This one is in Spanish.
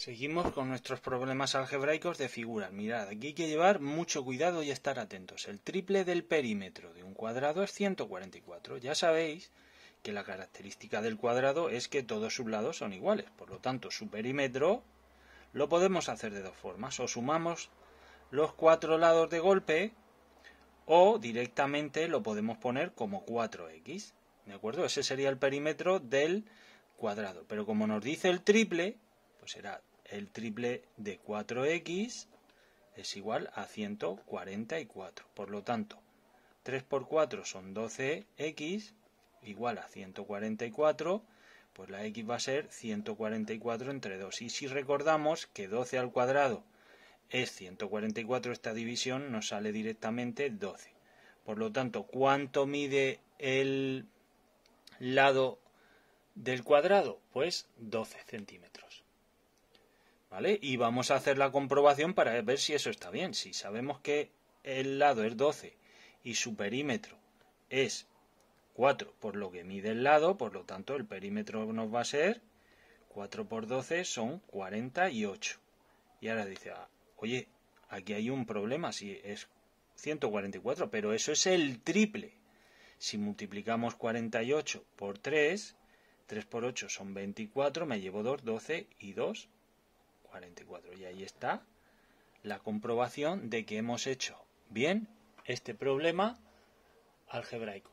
Seguimos con nuestros problemas algebraicos de figuras. Mirad, aquí hay que llevar mucho cuidado y estar atentos. El triple del perímetro de un cuadrado es 144. Ya sabéis que la característica del cuadrado es que todos sus lados son iguales. Por lo tanto, su perímetro lo podemos hacer de dos formas. O sumamos los cuatro lados de golpe o directamente lo podemos poner como 4x. ¿De acuerdo? Ese sería el perímetro del cuadrado. Pero como nos dice el triple, pues será el triple de 4x es igual a 144. Por lo tanto, 3 por 4 son 12x igual a 144, pues la x va a ser 144 entre 2. Y si recordamos que 12 al cuadrado es 144, esta división nos sale directamente 12. Por lo tanto, ¿cuánto mide el lado del cuadrado? Pues 12 centímetros. ¿vale? Y vamos a hacer la comprobación para ver si eso está bien. Si sabemos que el lado es 12 y su perímetro es 4, por lo que mide el lado, por lo tanto el perímetro nos va a ser 4 por 12 son 48. Y ahora dice, ah, oye, aquí hay un problema, si es 144, pero eso es el triple. Si multiplicamos 48 por 3, 3 por 8 son 24, me llevo 2, 12 y 2, y ahí está la comprobación de que hemos hecho bien este problema algebraico.